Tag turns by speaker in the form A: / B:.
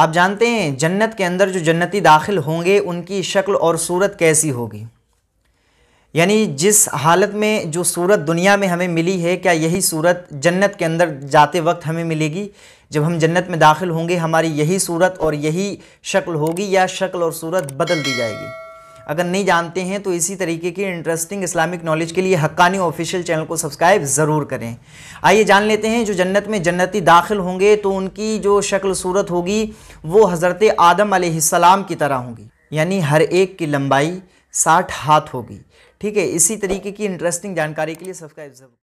A: आप जानते हैं जन्नत के अंदर जो जन्नती दाखिल होंगे उनकी शक्ल और सूरत कैसी होगी यानी जिस हालत में जो सूरत दुनिया में हमें मिली है क्या यही सूरत जन्नत के अंदर जाते वक्त हमें मिलेगी जब हम जन्नत में दाखिल होंगे हमारी यही सूरत और यही शक्ल होगी या शक्ल और सूरत बदल दी जाएगी अगर नहीं जानते हैं तो इसी तरीके की इंटरेस्टिंग इस्लामिक नॉलेज के लिए हक्कानी ऑफिशियल चैनल को सब्सक्राइब ज़रूर करें आइए जान लेते हैं जो जन्नत में जन्नती दाखिल होंगे तो उनकी जो शक्ल सूरत होगी वो हज़रत आदम आसमाम की तरह होंगी यानी हर एक की लंबाई साठ हाथ होगी ठीक है इसी तरीके की इंटरेस्टिंग जानकारी के लिए सब्सक्राइब ज़रूर